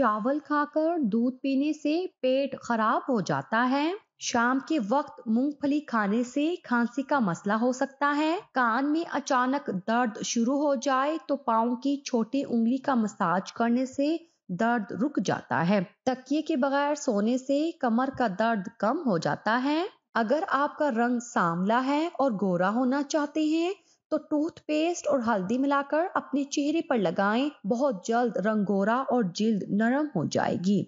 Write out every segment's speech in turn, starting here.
चावल खाकर दूध पीने से पेट खराब हो जाता है शाम के वक्त मूंगफली खाने से खांसी का मसला हो सकता है कान में अचानक दर्द शुरू हो जाए तो पाओ की छोटी उंगली का मसाज करने से दर्द रुक जाता है तकिए के बगैर सोने से कमर का दर्द कम हो जाता है अगर आपका रंग सांवला है और गोरा होना चाहते हैं तो टूथपेस्ट और हल्दी मिलाकर अपने चेहरे पर लगाएं बहुत जल्द रंग गोरा और जल्द नरम हो जाएगी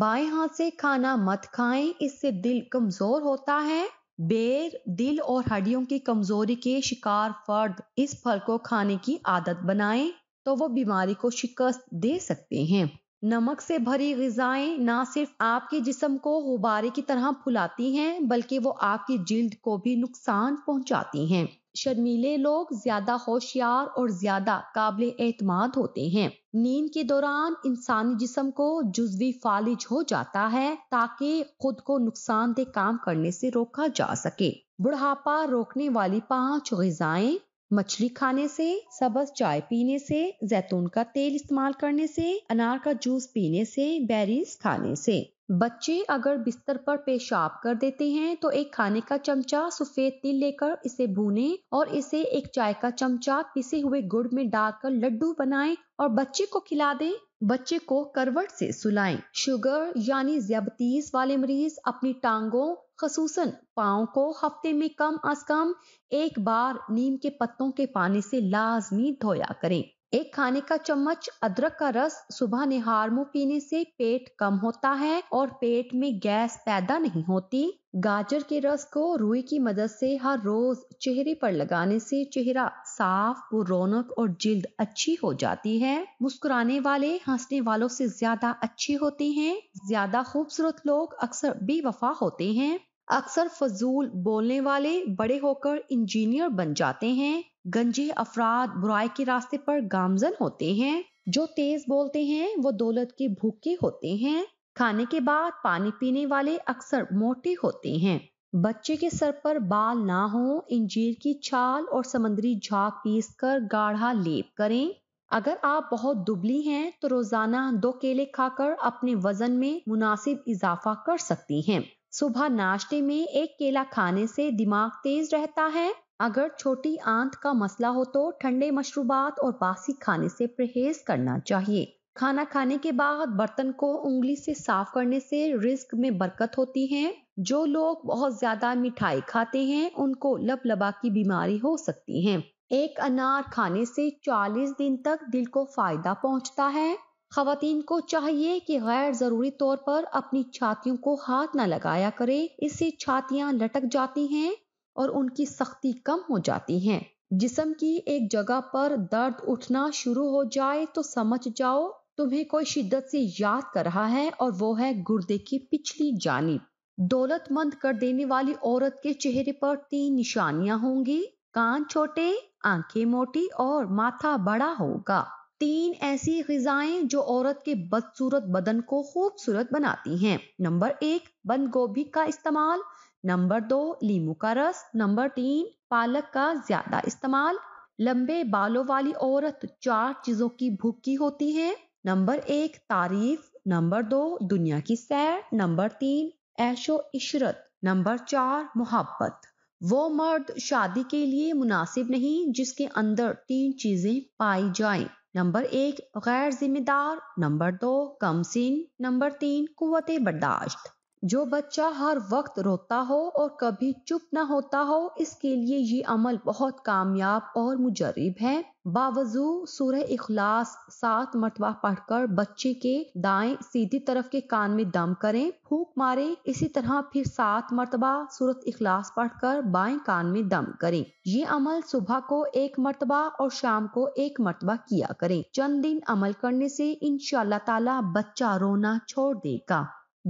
बाएं हाथ से खाना मत खाएं इससे दिल कमजोर होता है बेर दिल और हड्डियों की कमजोरी के शिकार फर्द इस फल को खाने की आदत बनाएं तो वो बीमारी को शिकस्त दे सकते हैं नमक से भरी गजाएं ना सिर्फ आपके जिस्म को गुब्बारे की तरह फुलाती हैं बल्कि वो आपकी जिल्द को भी नुकसान पहुंचाती हैं शर्मीले लोग ज्यादा होशियार और ज्यादा काबिल एतमाद होते हैं नींद के दौरान इंसानी जिसम को जुजवी फालिज हो जाता है ताकि खुद को नुकसानदेह काम करने से रोका जा सके बुढ़ापा रोकने वाली पांच गजाएं मछली खाने से सबज चाय पीने से जैतून का तेल इस्तेमाल करने से अनार का जूस पीने से बेरीज खाने से बच्चे अगर बिस्तर पर पेशाब कर देते हैं तो एक खाने का चमचा सफेद तिल लेकर इसे भूने और इसे एक चाय का चमचा पिसे हुए गुड़ में डालकर लड्डू बनाएं और बच्चे को खिला दें बच्चे को करवट से सुलाएं शुगर यानी जबतीस वाले मरीज अपनी टांगों खसूसन पाओ को हफ्ते में कम अज कम एक बार नीम के पत्तों के पानी से लाजमी धोया करें एक खाने का चम्मच अदरक का रस सुबह निहार मुंह पीने से पेट कम होता है और पेट में गैस पैदा नहीं होती गाजर के रस को रुई की मदद से हर रोज चेहरे पर लगाने से चेहरा साफ रौनक और जिल्द अच्छी हो जाती है मुस्कुराने वाले हंसने वालों से ज्यादा अच्छे होते हैं ज्यादा खूबसूरत लोग अक्सर बेवफा होते हैं अक्सर फजूल बोलने वाले बड़े होकर इंजीनियर बन जाते हैं गंजे अफराद बुराई के रास्ते पर गामजन होते हैं जो तेज बोलते हैं वो दौलत के भूखे होते हैं खाने के बाद पानी पीने वाले अक्सर मोटे होते हैं बच्चे के सर पर बाल ना हो इंजीर की छाल और समंदरी झाग पीस कर गाढ़ा लेप करें अगर आप बहुत दुबली हैं तो रोजाना दो केले खाकर अपने वजन में मुनासिब इजाफा कर सकती हैं सुबह नाश्ते में एक केला खाने से दिमाग तेज रहता है अगर छोटी आंत का मसला हो तो ठंडे मशरूबात और बासी खाने से परहेज करना चाहिए खाना खाने के बाद बर्तन को उंगली से साफ करने से रिस्क में बरकत होती है जो लोग बहुत ज्यादा मिठाई खाते हैं उनको लब लबा की बीमारी हो सकती है एक अनार खाने से 40 दिन तक दिल को फायदा पहुंचता है खातन को चाहिए कि गैर जरूरी तौर पर अपनी छातियों को हाथ न लगाया करें इससे छातियां लटक जाती हैं और उनकी सख्ती कम हो जाती है जिसम की एक जगह पर दर्द उठना शुरू हो जाए तो समझ जाओ तुम्हें कोई शिद्दत से याद कर रहा है और वो है गुर्दे की पिछली जानिब दौलतमंद कर देने वाली औरत के चेहरे पर तीन निशानियां होंगी कान छोटे आंखें मोटी और माथा बड़ा होगा तीन ऐसी गजाएं जो औरत के बदसूरत बदन को खूबसूरत बनाती हैं नंबर एक बंद गोभी का इस्तेमाल नंबर दो लीमू का रस नंबर तीन पालक का ज्यादा इस्तेमाल लंबे बालों वाली औरत चार चीजों की भूखी होती है नंबर एक तारीफ नंबर दो दुनिया की सैर नंबर तीन ऐशो इशरत नंबर चार मोहब्बत वो मर्द शादी के लिए मुनासिब नहीं जिसके अंदर तीन चीजें पाई जाएं। नंबर एक गैर जिम्मेदार नंबर दो कम सिन नंबर तीन कुत बर्दाश्त जो बच्चा हर वक्त रोता हो और कभी चुप ना होता हो इसके लिए ये अमल बहुत कामयाब और मुजरब है बावजू सूर इखलास सात मरतबा पढ़कर बच्चे के दाएं सीधी तरफ के कान में दम करें फूक मारें इसी तरह फिर सात मरतबा सूरत इखलास पढ़कर बाएं कान में दम करें ये अमल सुबह को एक मरतबा और शाम को एक मरतबा किया करें चंद दिन अमल करने से इन ताला बच्चा रोना छोड़ देगा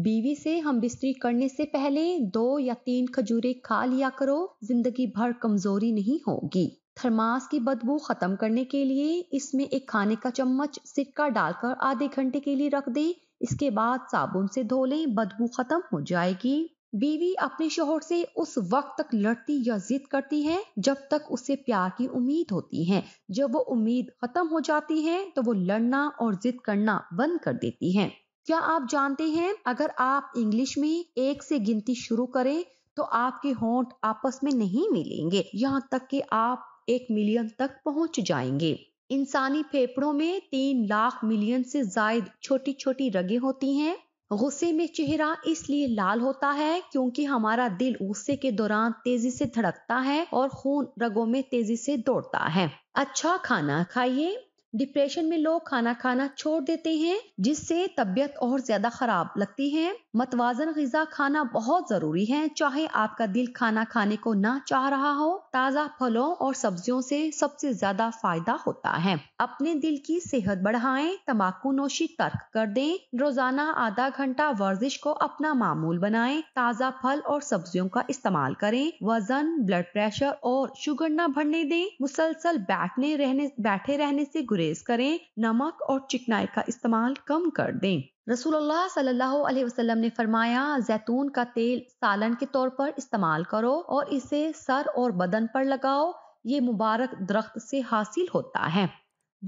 बीवी से हम बिस्तरी करने से पहले दो या तीन खजूरें खा लिया करो जिंदगी भर कमजोरी नहीं होगी थर्मास की बदबू खत्म करने के लिए इसमें एक खाने का चम्मच सिरका डालकर आधे घंटे के लिए रख दें इसके बाद साबुन से धो लें बदबू खत्म हो जाएगी बीवी अपने शोहर से उस वक्त तक लड़ती या जिद करती है जब तक उसे प्यार की उम्मीद होती है जब वो उम्मीद खत्म हो जाती है तो वो लड़ना और जिद करना बंद कर देती है क्या आप जानते हैं अगर आप इंग्लिश में एक से गिनती शुरू करें तो आपके होंठ आपस में नहीं मिलेंगे यहाँ तक कि आप एक मिलियन तक पहुंच जाएंगे इंसानी फेफड़ों में तीन लाख मिलियन से जायद छोटी छोटी रगे होती हैं गुस्से में चेहरा इसलिए लाल होता है क्योंकि हमारा दिल गुस्से के दौरान तेजी से धड़कता है और खून रगों में तेजी से दौड़ता है अच्छा खाना खाइए डिप्रेशन में लोग खाना खाना छोड़ देते हैं जिससे तबियत और ज्यादा खराब लगती है मतवाजन गजा खाना बहुत जरूरी है चाहे आपका दिल खाना खाने को ना चाह रहा हो ताज़ा फलों और सब्जियों से सबसे ज्यादा फायदा होता है अपने दिल की सेहत बढ़ाएं, तम्बाकू नोशी तर्क कर दें रोजाना आधा घंटा वर्जिश को अपना मामूल बनाएं, ताज़ा फल और सब्जियों का इस्तेमाल करें वजन ब्लड प्रेशर और शुगर न बढ़ने दें मुसलसल बैठने रहने बैठे रहने से गुरे गुरेज करें नमक और चिकनाई का इस्तेमाल कम कर दें रसूलुल्लाह सल्लल्लाहु अलैहि वसल्लम ने फरमाया जैतून का तेल सालन के तौर पर इस्तेमाल करो और इसे सर और बदन पर लगाओ ये मुबारक दरख्त से हासिल होता है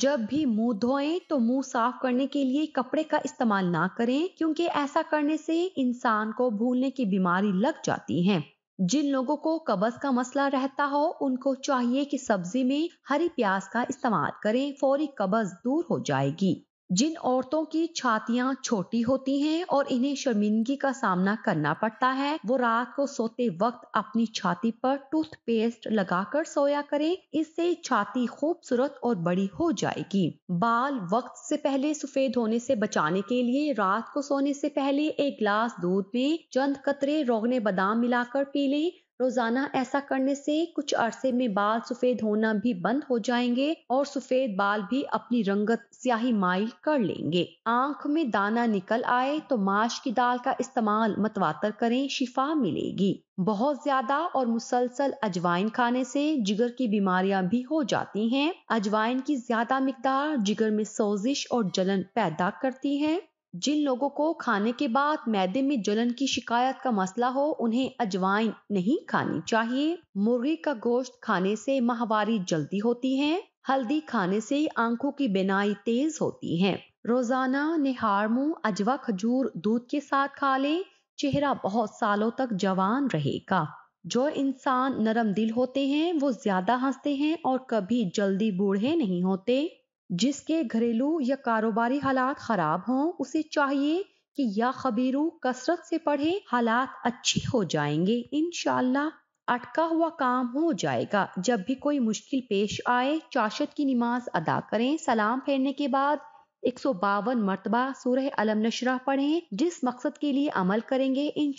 जब भी मुंह धोएं तो मुंह साफ करने के लिए कपड़े का इस्तेमाल ना करें क्योंकि ऐसा करने से इंसान को भूलने की बीमारी लग जाती है जिन लोगों को कब्ज का मसला रहता हो उनको चाहिए कि सब्जी में हरी प्याज का इस्तेमाल करें फौरी कब्ज दूर हो जाएगी जिन औरतों की छातियां छोटी होती हैं और इन्हें शर्मिंदगी का सामना करना पड़ता है वो रात को सोते वक्त अपनी छाती पर टूथपेस्ट लगाकर सोया करें इससे छाती खूबसूरत और बड़ी हो जाएगी बाल वक्त से पहले सफेद होने से बचाने के लिए रात को सोने से पहले एक गिलास दूध में चंद कतरे रोगने बादाम मिलाकर पी लें रोजाना ऐसा करने से कुछ अरसे में बाल सफेद होना भी बंद हो जाएंगे और सफेद बाल भी अपनी रंगत स्याही माइल कर लेंगे आंख में दाना निकल आए तो माश की दाल का इस्तेमाल मतवातर करें शिफा मिलेगी बहुत ज्यादा और मुसलसल अजवाइन खाने से जिगर की बीमारियां भी हो जाती हैं अजवाइन की ज्यादा मकदार जिगर में सोजिश और जलन पैदा करती है जिन लोगों को खाने के बाद मैदे में जलन की शिकायत का मसला हो उन्हें अजवाइन नहीं खानी चाहिए मुर्गी का गोश्त खाने से माहवारी जल्दी होती है हल्दी खाने से आंखों की बिनाई तेज होती है रोजाना निहार मुंह अजवा खजूर दूध के साथ खा लें चेहरा बहुत सालों तक जवान रहेगा जो इंसान नरम दिल होते हैं वो ज्यादा हंसते हैं और कभी जल्दी बूढ़े नहीं होते जिसके घरेलू या कारोबारी हालात खराब हों उसे चाहिए कि या खबीरू कसरत से पढ़े हालात अच्छे हो जाएंगे इन अटका हुआ काम हो जाएगा जब भी कोई मुश्किल पेश आए चाशत की नमाज अदा करें सलाम फेरने के बाद एक सौ बावन मरतबा सूरह अलम नशरा पढ़ें जिस मकसद के लिए अमल करेंगे इन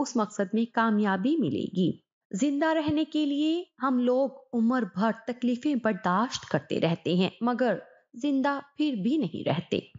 उस मकसद में कामयाबी मिलेगी जिंदा रहने के लिए हम लोग उम्र भर तकलीफें बर्दाश्त करते रहते हैं मगर जिंदा फिर भी नहीं रहते